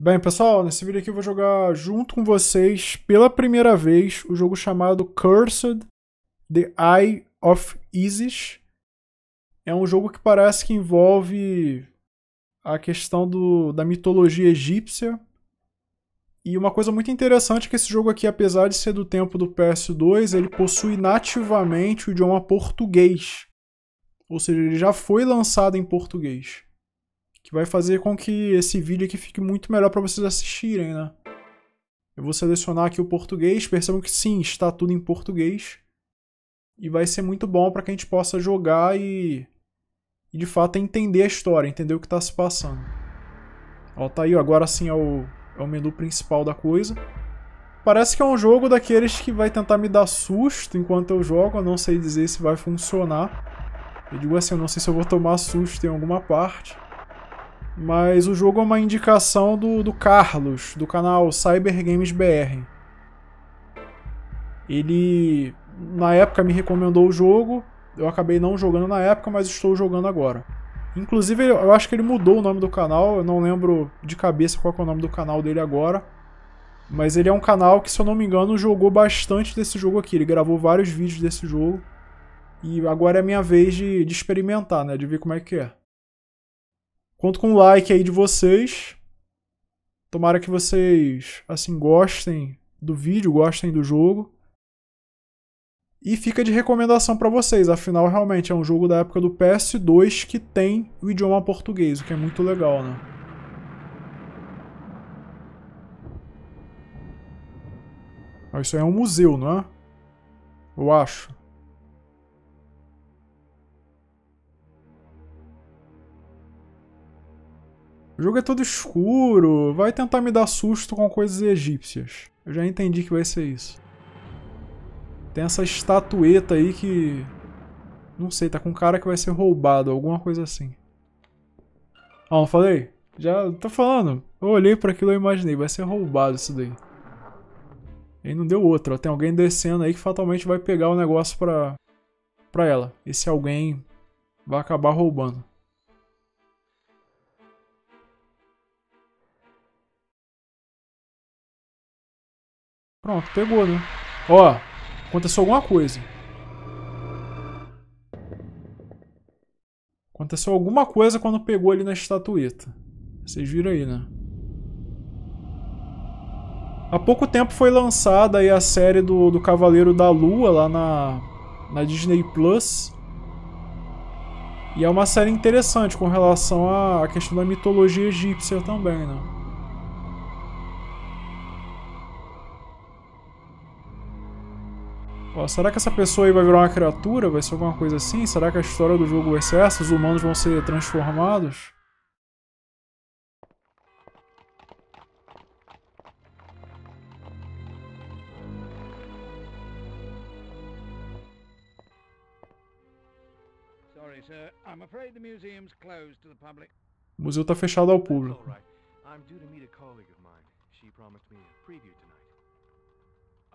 Bem, pessoal, nesse vídeo aqui eu vou jogar junto com vocês, pela primeira vez, o jogo chamado Cursed The Eye of Isis. É um jogo que parece que envolve a questão do, da mitologia egípcia. E uma coisa muito interessante é que esse jogo aqui, apesar de ser do tempo do PS2, ele possui nativamente o idioma português. Ou seja, ele já foi lançado em português que vai fazer com que esse vídeo aqui fique muito melhor para vocês assistirem, né? Eu vou selecionar aqui o português, percebam que sim, está tudo em português. E vai ser muito bom para que a gente possa jogar e, e de fato entender a história, entender o que está se passando. Ó, tá aí, agora sim é o, é o menu principal da coisa. Parece que é um jogo daqueles que vai tentar me dar susto enquanto eu jogo, eu não sei dizer se vai funcionar. Eu digo assim, eu não sei se eu vou tomar susto em alguma parte. Mas o jogo é uma indicação do, do Carlos, do canal Cyber Games BR. Ele, na época, me recomendou o jogo. Eu acabei não jogando na época, mas estou jogando agora. Inclusive, eu acho que ele mudou o nome do canal. Eu não lembro de cabeça qual é o nome do canal dele agora. Mas ele é um canal que, se eu não me engano, jogou bastante desse jogo aqui. Ele gravou vários vídeos desse jogo. E agora é a minha vez de, de experimentar, né? De ver como é que é. Conto com o like aí de vocês. Tomara que vocês, assim, gostem do vídeo, gostem do jogo. E fica de recomendação para vocês, afinal realmente é um jogo da época do PS2 que tem o idioma português, o que é muito legal, né? Isso aí é um museu, não é? Eu acho. O jogo é todo escuro, vai tentar me dar susto com coisas egípcias. Eu já entendi que vai ser isso. Tem essa estatueta aí que... Não sei, tá com cara que vai ser roubado, alguma coisa assim. Ah, não falei? Já tô falando. Eu olhei para aquilo e imaginei, vai ser roubado isso daí. E não deu outro, Tem alguém descendo aí que fatalmente vai pegar o negócio pra, pra ela. Esse alguém vai acabar roubando. Pronto, pegou, né? Ó, aconteceu alguma coisa. Aconteceu alguma coisa quando pegou ali na estatueta. Vocês viram aí, né? Há pouco tempo foi lançada aí a série do, do Cavaleiro da Lua lá na, na Disney Plus. E é uma série interessante com relação à questão da mitologia egípcia também, né? Ó, será que essa pessoa aí vai virar uma criatura? Vai ser alguma coisa assim? Será que a história do jogo vai ser essa? Os humanos vão ser transformados? O museu está fechado ao público.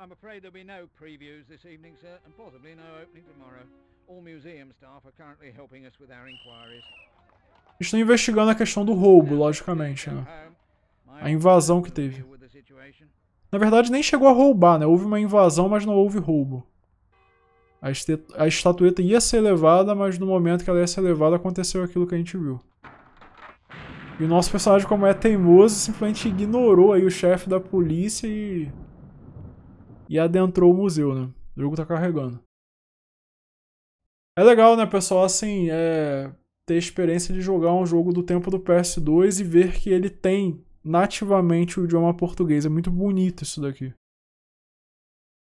I'm afraid there'll be no previews this evening, sir, and possibly no opening tomorrow. All museum staff are currently helping us with our inquiries. Estão investigando a questão do roubo, logicamente, né? A invasão que teve. Na verdade, nem chegou a roubar, né? Houve uma invasão, mas não houve roubo. A, a estatueta ia ser levada, mas no momento que ela ia ser levada, aconteceu aquilo que a gente viu. E o nosso personagem, como é teimoso, simplesmente ignorou aí o chefe da polícia e e adentrou o museu, né? O jogo tá carregando. É legal, né, pessoal, assim, é... ter experiência de jogar um jogo do tempo do PS2 e ver que ele tem nativamente o idioma português. É muito bonito isso daqui.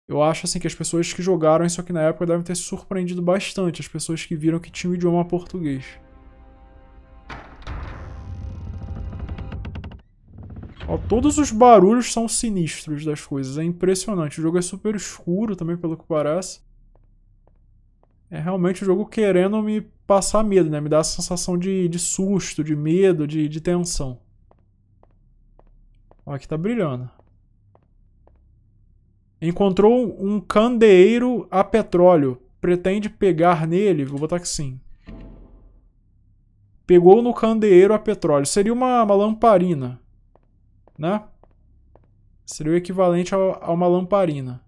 Eu acho assim que as pessoas que jogaram isso aqui na época devem ter se surpreendido bastante, as pessoas que viram que tinha o idioma português. Ó, todos os barulhos são sinistros das coisas. É impressionante. O jogo é super escuro também, pelo que parece. É realmente o jogo querendo me passar medo, né? Me dar a sensação de, de susto, de medo, de, de tensão. Ó, aqui tá brilhando. Encontrou um candeeiro a petróleo. Pretende pegar nele? Vou botar que sim. Pegou no candeeiro a petróleo. Seria uma, uma lamparina né? Seria o equivalente a, uma lamparina.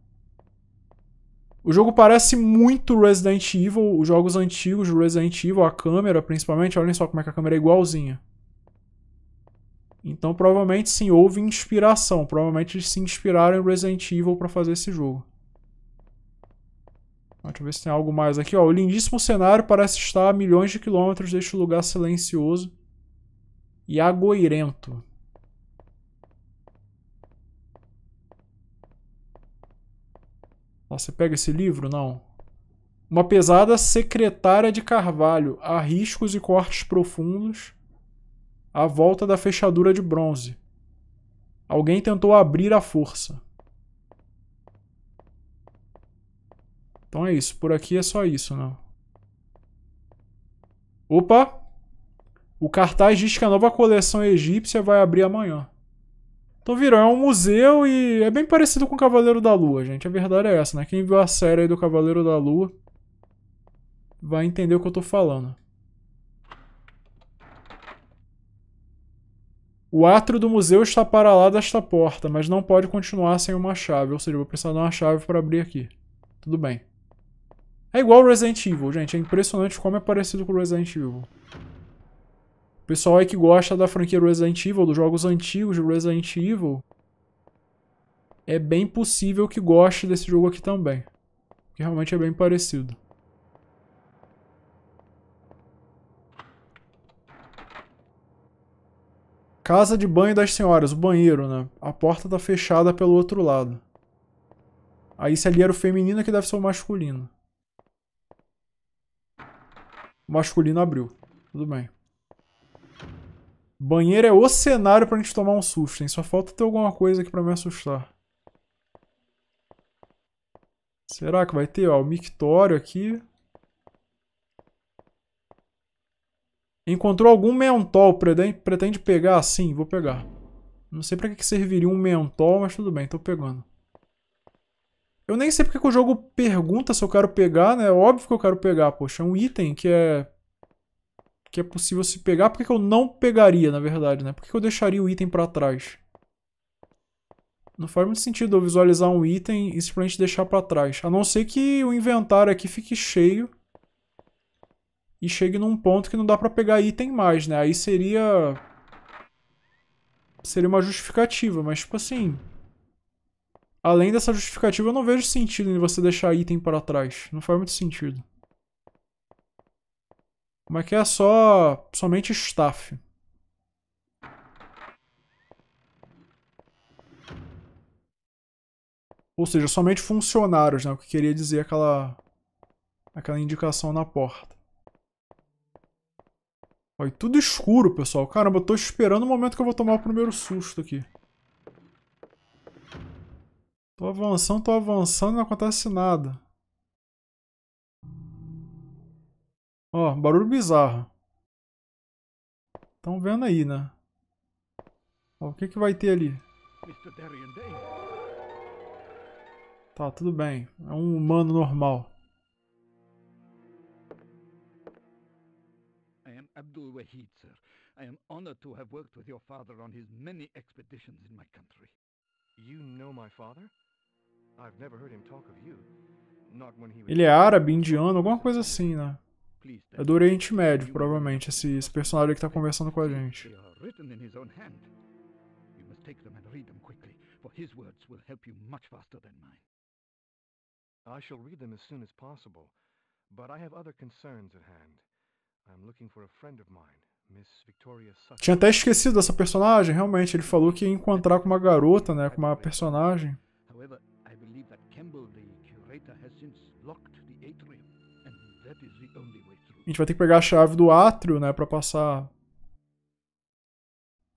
O jogo parece muito Resident Evil, os jogos antigos de Resident Evil, a câmera principalmente, olhem só como é que a câmera é igualzinha. Então provavelmente sim, houve inspiração, provavelmente eles se inspiraram em Resident Evil para fazer esse jogo. Deixa eu ver se tem algo mais aqui. Ó, o lindíssimo cenário parece estar a milhões de quilômetros deste lugar silencioso e agoirento. Ah, você pega esse livro? Não. Uma pesada secretária de Carvalho, Há riscos e cortes profundos, à volta da fechadura de bronze. Alguém tentou abrir à força. Então é isso. Por aqui é só isso, né? Opa! O cartaz diz que a nova coleção egípcia vai abrir amanhã. Então virou, é um museu e é bem parecido com o Cavaleiro da Lua, gente. A verdade é essa, né? Quem viu a série aí do Cavaleiro da Lua vai entender o que eu tô falando. O átrio do museu está para lá desta porta, mas não pode continuar sem uma chave. Ou seja, eu vou precisar de uma chave para abrir aqui. Tudo bem. É igual Resident Evil, gente. É impressionante como é parecido com Resident Evil pessoal aí que gosta da franquia Resident Evil, dos jogos antigos de Resident Evil, é bem possível que goste desse jogo aqui também. Que realmente é bem parecido. Casa de banho das senhoras, o banheiro, né? A porta tá fechada pelo outro lado. Aí se ali era o feminino que deve ser o masculino. O masculino abriu. Tudo bem. Banheiro é o cenário pra gente tomar um susto, hein? Só falta ter alguma coisa aqui pra me assustar. Será que vai ter, ó, o mictório aqui? Encontrou algum mentol, pretende pegar? Sim, vou pegar. Não sei pra que serviria um mentol, mas tudo bem, tô pegando. Eu nem sei porque o jogo pergunta se eu quero pegar, né? Óbvio que eu quero pegar, poxa. É um item que é que é possível se pegar. Por que, que eu não pegaria, na verdade, né? Por que, que eu deixaria o item para trás? Não faz muito sentido eu visualizar um item e simplesmente deixar para trás. A não ser que o inventário aqui fique cheio e chegue num ponto que não dá para pegar item mais, né? Aí seria... Seria uma justificativa, mas tipo assim... Além dessa justificativa, eu não vejo sentido em você deixar item para trás. Não faz muito sentido. Como é que é só somente staff? Ou seja, somente funcionários, né? O que queria dizer aquela, aquela indicação na porta. Olha, e tudo escuro, pessoal. Caramba, eu tô esperando o momento que eu vou tomar o primeiro susto aqui. Tô avançando, tô avançando, não acontece nada. Ó, barulho bizarro. Estão vendo aí, né? Ó, o que, que vai ter ali? Tá, tudo bem. É um humano normal. Eu sou Abdul Wahid, sir. I am honored to have worked with your father on his many expeditions in my country. You know my father? I've never heard him talk of you. Not when he was... Ele é árabe, indiano, alguma coisa assim, né? É do Oriente Médio, provavelmente, esse, esse personagem que está conversando com a gente. I shall read them as soon as possible, but I have other concerns at hand. I'm looking for a friend of mine, Tinha até esquecido dessa personagem, realmente. Ele falou que ia encontrar com uma garota, né? Com uma personagem. A gente vai ter que pegar a chave do átrio, né, pra passar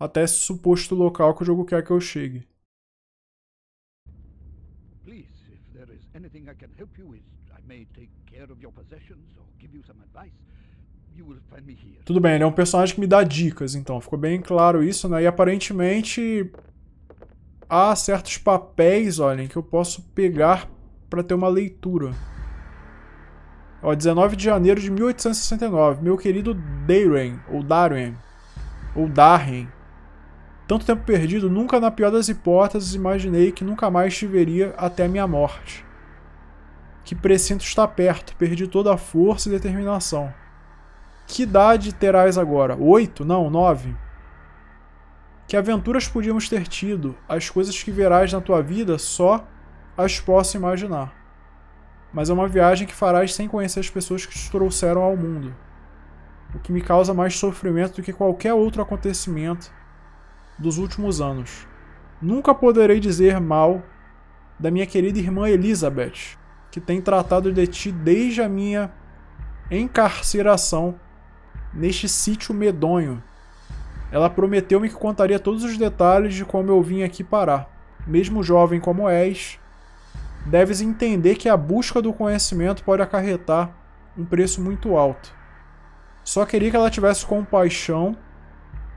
até esse suposto local que o jogo quer que eu chegue. Please, if there is anything I can help you with, I may take care of your possessions or give you some advice. Tudo bem, ele é um personagem que me dá dicas, então ficou bem claro isso, né? E aparentemente há certos papéis, olhem, que eu posso pegar para ter uma leitura. Ó, 19 de janeiro de 1869. Meu querido Darren, ou Darwin, ou Darren. Tanto tempo perdido, nunca na pior das hipóteses imaginei que nunca mais te veria até minha morte. Que precinto está perto, perdi toda a força e determinação. Que idade terás agora? Oito? Não, nove? Que aventuras podíamos ter tido? As coisas que verás na tua vida só as posso imaginar mas é uma viagem que farás sem conhecer as pessoas que te trouxeram ao mundo, o que me causa mais sofrimento do que qualquer outro acontecimento dos últimos anos. Nunca poderei dizer mal da minha querida irmã Elizabeth, que tem tratado de ti desde a minha encarceração neste sítio medonho. Ela prometeu-me que contaria todos os detalhes de como eu vim aqui parar. Mesmo jovem como és, deves entender que a busca do conhecimento pode acarretar um preço muito alto. Só queria que ela tivesse compaixão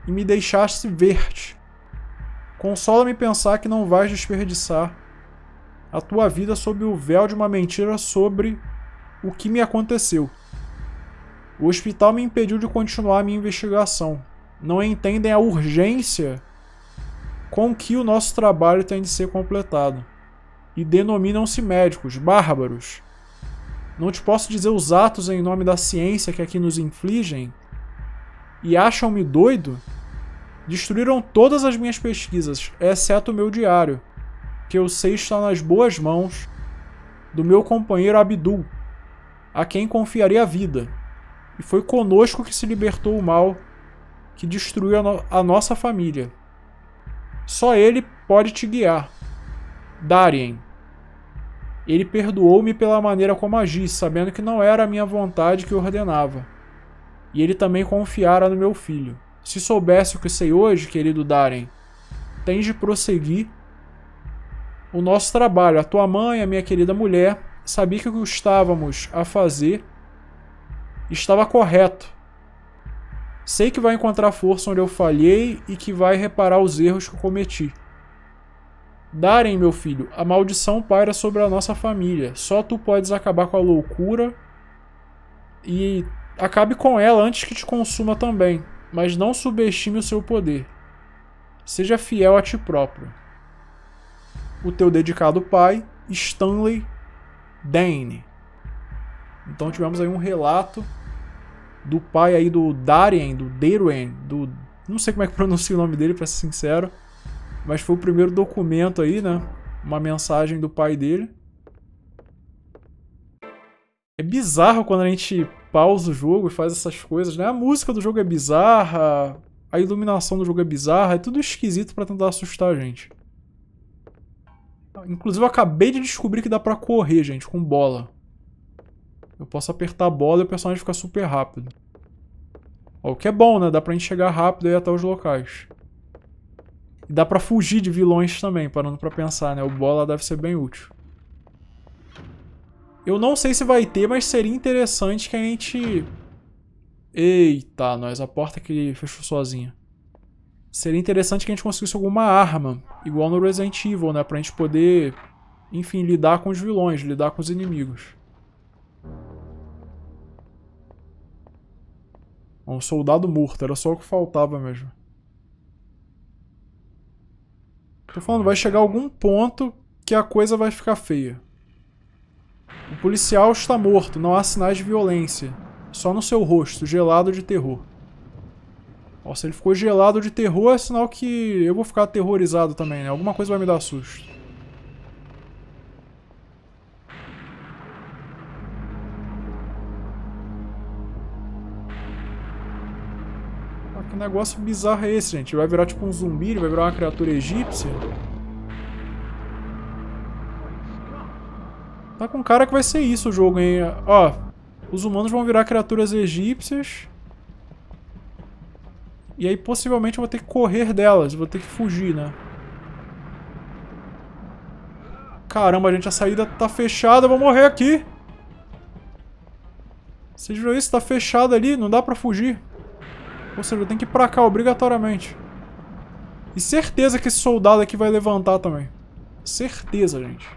e me deixasse ver-te. Consola-me pensar que não vais desperdiçar a tua vida sob o véu de uma mentira sobre o que me aconteceu. O hospital me impediu de continuar a minha investigação. Não entendem a urgência com que o nosso trabalho tem de ser completado e denominam-se médicos, bárbaros. Não te posso dizer os atos em nome da ciência que aqui nos infligem? E acham-me doido? Destruíram todas as minhas pesquisas, exceto o meu diário, que eu sei está nas boas mãos do meu companheiro Abdul, a quem confiaria a vida. E foi conosco que se libertou o mal que destruiu a, no a nossa família. Só ele pode te guiar. Darien. Ele perdoou-me pela maneira como agi, sabendo que não era a minha vontade que ordenava. E ele também confiara no meu filho. Se soubesse o que sei hoje, querido Darem, tens de prosseguir o nosso trabalho. A tua mãe, a minha querida mulher, sabia que o que estávamos a fazer estava correto. Sei que vai encontrar força onde eu falhei e que vai reparar os erros que cometi. Darem, meu filho, a maldição paira sobre a nossa família. Só tu podes acabar com a loucura e acabe com ela antes que te consuma também. Mas não subestime o seu poder. Seja fiel a ti próprio. O teu dedicado pai, Stanley Dane. Então tivemos aí um relato do pai aí do Darien, do Deruin, do não sei como é que pronuncia o nome dele para ser sincero. Mas foi o primeiro documento aí, né? Uma mensagem do pai dele. É bizarro quando a gente pausa o jogo e faz essas coisas, né? A música do jogo é bizarra, a iluminação do jogo é bizarra, é tudo esquisito para tentar assustar a gente. Inclusive eu acabei de descobrir que dá pra correr, gente, com bola. Eu posso apertar a bola e o personagem fica super rápido. Ó, o que é bom, né? Dá pra gente chegar rápido aí até os locais. E dá pra fugir de vilões também, parando pra pensar, né? O bola deve ser bem útil. Eu não sei se vai ter, mas seria interessante que a gente... Eita, nós, a porta que fechou sozinha. Seria interessante que a gente conseguisse alguma arma, igual no Resident Evil, né? Pra gente poder, enfim, lidar com os vilões, lidar com os inimigos. Um soldado morto, era só o que faltava mesmo. Tô falando, vai chegar algum ponto que a coisa vai ficar feia. O policial está morto, não há sinais de violência. Só no seu rosto, gelado de terror. Nossa, ele ficou gelado de terror, é sinal que eu vou ficar aterrorizado também, né? Alguma coisa vai me dar susto. negócio bizarro é esse, gente? Ele vai virar tipo um zumbi, ele vai virar uma criatura egípcia. Tá com cara que vai ser isso o jogo, hein? Ó, os humanos vão virar criaturas egípcias. E aí possivelmente eu vou ter que correr delas, vou ter que fugir, né? Caramba, gente, a saída tá fechada, eu vou morrer aqui. Vocês viram isso? Tá fechado ali, não dá pra fugir. Ou seja, eu tenho que ir pra cá obrigatoriamente. E certeza que esse soldado aqui vai levantar também. Certeza, gente.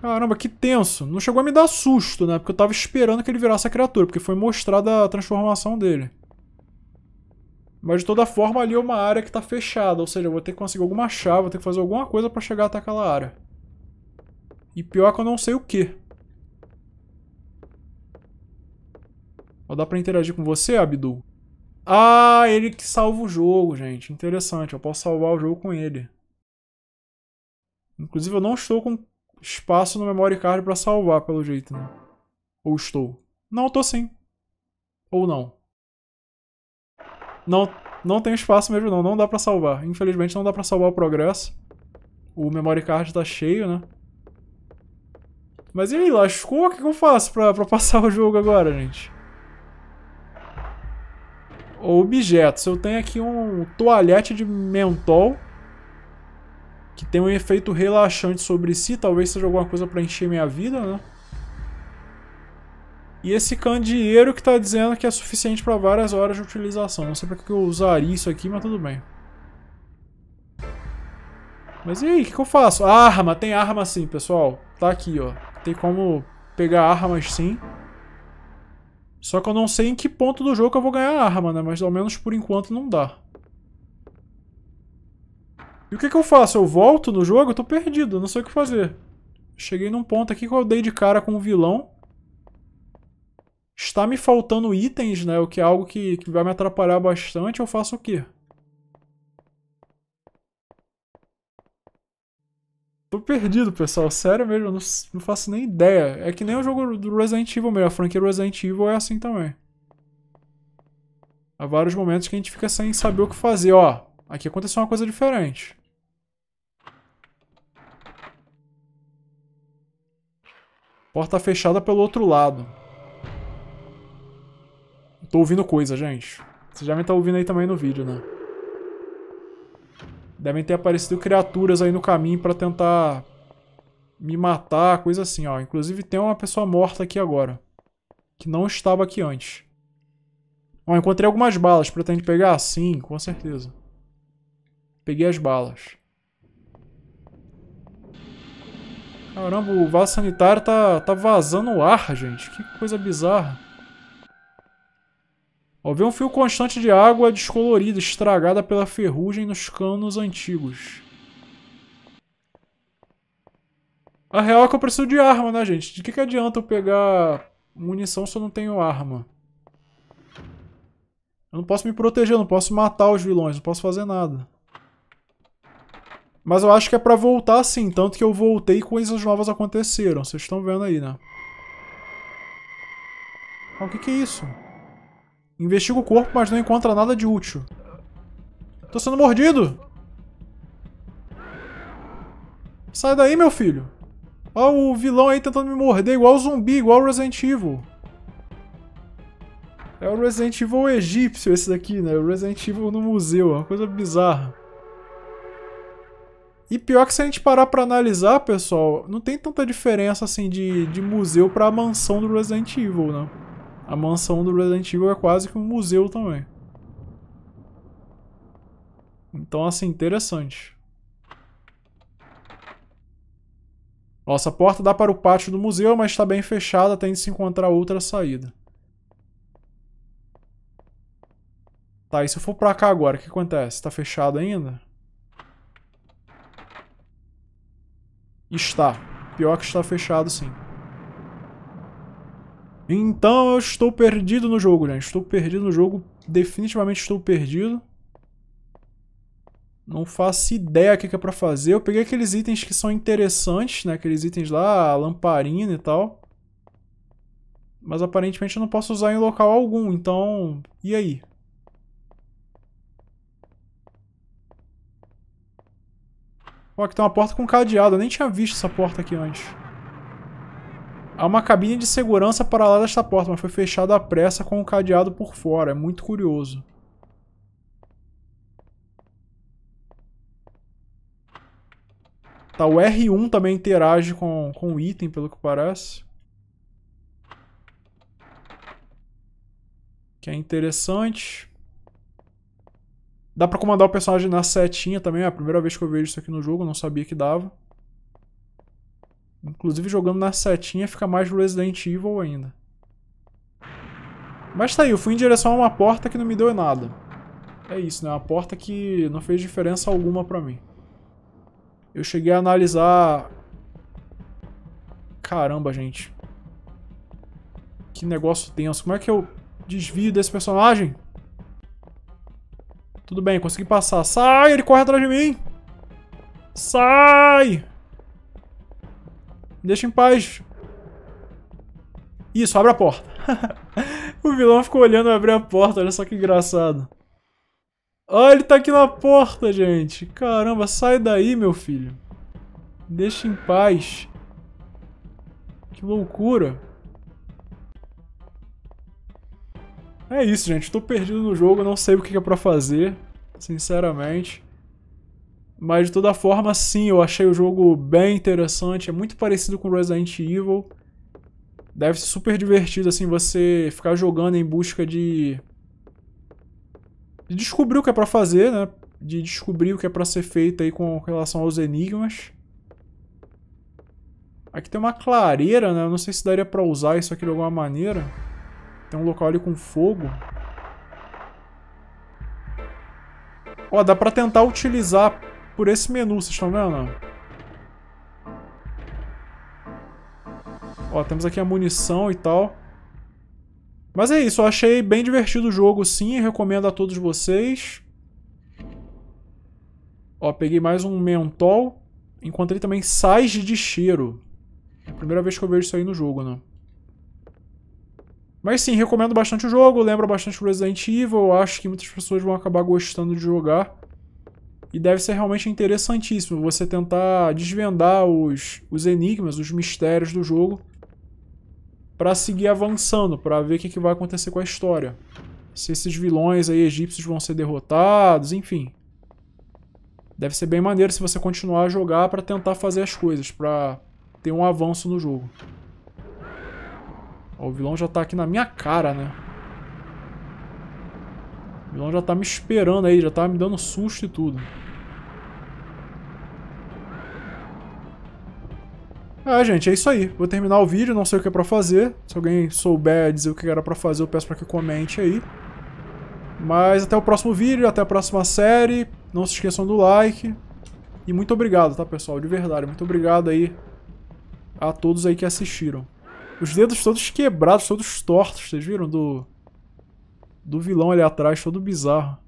Caramba, que tenso. Não chegou a me dar susto, né? Porque eu tava esperando que ele virasse a criatura, porque foi mostrada a transformação dele. Mas de toda forma ali é uma área que tá fechada, ou seja, eu vou ter que conseguir alguma chave, vou ter que fazer alguma coisa pra chegar até aquela área. E pior é que eu não sei o que. Ó, dá pra interagir com você, Abdul? Ah, ele que salva o jogo, gente. Interessante, eu posso salvar o jogo com ele. Inclusive, eu não estou com espaço no memory card pra salvar, pelo jeito, né? Ou estou? Não, tô sim. Ou não. Não, não tem espaço mesmo não, não dá pra salvar. Infelizmente não dá pra salvar o progresso. O memory card tá cheio, né? Mas e aí, lascou? O que, que eu faço pra, pra passar o jogo agora, gente? objetos. Eu tenho aqui um toalhete de mentol que tem um efeito relaxante sobre si, talvez seja alguma coisa para encher minha vida, né? E esse candeeiro que está dizendo que é suficiente para várias horas de utilização. Não sei para que eu usaria isso aqui, mas tudo bem. Mas e aí, o que, que eu faço? Arma, tem arma sim, pessoal. Tá aqui, ó. Tem como pegar armas sim. Só que eu não sei em que ponto do jogo eu vou ganhar a arma, né? Mas ao menos por enquanto não dá. E o que, que eu faço? Eu volto no jogo? Eu tô perdido, não sei o que fazer. Cheguei num ponto aqui que eu dei de cara com o vilão. Está me faltando itens, né? O que é algo que, que vai me atrapalhar bastante. Eu faço o quê? Tô perdido, pessoal. Sério mesmo, não, não faço nem ideia. É que nem o jogo do Resident Evil mesmo. A franquia Resident Evil é assim também. Há vários momentos que a gente fica sem saber o que fazer. Ó, aqui aconteceu uma coisa diferente. Porta fechada pelo outro lado. Tô ouvindo coisa, gente. Você já me tá ouvindo aí também no vídeo, né? Devem ter aparecido criaturas aí no caminho para tentar me matar, coisa assim, ó. Inclusive tem uma pessoa morta aqui agora, que não estava aqui antes. Ó, encontrei algumas balas. Pretende pegar? Sim, com certeza. Peguei as balas. Caramba, o vaso sanitário tá, tá vazando o ar, gente. Que coisa bizarra. Ao ver um fio constante de água descolorida, estragada pela ferrugem nos canos antigos. A real é que eu preciso de arma, né, gente? De que, que adianta eu pegar munição se eu não tenho arma? Eu não posso me proteger, eu não posso matar os vilões, não posso fazer nada. Mas eu acho que é pra voltar sim, tanto que eu voltei e coisas novas aconteceram. Vocês estão vendo aí, né? Ah, o que que é isso? Investiga o corpo, mas não encontra nada de útil. Tô sendo mordido! Sai daí, meu filho! Olha o vilão aí tentando me morder, igual o zumbi, igual o Resident Evil. É o Resident Evil egípcio esse daqui, né? O Resident Evil no museu, é uma coisa bizarra. E pior que se a gente parar pra analisar, pessoal, não tem tanta diferença assim de, de museu pra mansão do Resident Evil, né? A mansão do Resident Evil é quase que um museu também. Então, assim, interessante. Nossa, a porta dá para o pátio do museu, mas está bem fechada, tem de se encontrar outra saída. Tá, e se eu for pra cá agora, o que acontece? Tá fechado ainda? Está. Pior que está fechado, sim. Então eu estou perdido no jogo, gente. Estou perdido no jogo. Definitivamente estou perdido. Não faço ideia o que é pra fazer. Eu peguei aqueles itens que são interessantes, né? Aqueles itens lá, a lamparina e tal. Mas aparentemente eu não posso usar em local algum, então... E aí? Ó, aqui tem uma porta com cadeado. Eu nem tinha visto essa porta aqui antes. Há uma cabine de segurança para lá desta porta, mas foi fechada à pressa com o um cadeado por fora. É muito curioso. Tá, o R1 também interage com, com o item, pelo que parece. Que é interessante. Dá pra comandar o personagem na setinha também. É a primeira vez que eu vejo isso aqui no jogo, não sabia que dava. Inclusive jogando na setinha fica mais Resident Evil ainda. Mas tá aí, eu fui em direção a uma porta que não me deu nada. É isso, né? Uma porta que não fez diferença alguma pra mim. Eu cheguei a analisar... Caramba, gente. Que negócio tenso. Como é que eu desvio desse personagem? Tudo bem, consegui passar. Sai, ele corre atrás de mim! Sai! Me deixa em paz. Isso, abre a porta. o vilão ficou olhando abrir a porta, olha só que engraçado. Ah, ele tá aqui na porta, gente. Caramba, sai daí, meu filho. Me deixa em paz. Que loucura. É isso, gente. Tô perdido no jogo, não sei o que é pra fazer, sinceramente. Mas de toda forma, sim, eu achei o jogo bem interessante. É muito parecido com Resident Evil. Deve ser super divertido, assim, você ficar jogando em busca de. de descobrir o que é para fazer, né? De descobrir o que é para ser feito aí com relação aos enigmas. Aqui tem uma clareira, né? Eu não sei se daria pra usar isso aqui de alguma maneira. Tem um local ali com fogo. Ó, dá pra tentar utilizar por esse menu, vocês estão vendo? Ó, temos aqui a munição e tal. Mas é isso, eu achei bem divertido o jogo sim, recomendo a todos vocês. Ó, peguei mais um mentol. Encontrei também sais de cheiro. É a primeira vez que eu vejo isso aí no jogo, né? Mas sim, recomendo bastante o jogo, lembra bastante Resident Evil, eu acho que muitas pessoas vão acabar gostando de jogar. E deve ser realmente interessantíssimo você tentar desvendar os, os enigmas, os mistérios do jogo para seguir avançando, para ver o que, que vai acontecer com a história. Se esses vilões aí egípcios vão ser derrotados, enfim. Deve ser bem maneiro se você continuar a jogar para tentar fazer as coisas, para ter um avanço no jogo. Ó, o vilão já tá aqui na minha cara, né? vilão já tá me esperando aí, já tá me dando susto e tudo. Ah, gente, é isso aí. Vou terminar o vídeo, não sei o que é pra fazer. Se alguém souber dizer o que era pra fazer, eu peço pra que comente aí. Mas até o próximo vídeo, até a próxima série. Não se esqueçam do like. E muito obrigado, tá, pessoal? De verdade, muito obrigado aí a todos aí que assistiram. Os dedos todos quebrados, todos tortos, vocês viram? Do do vilão ali atrás, todo bizarro.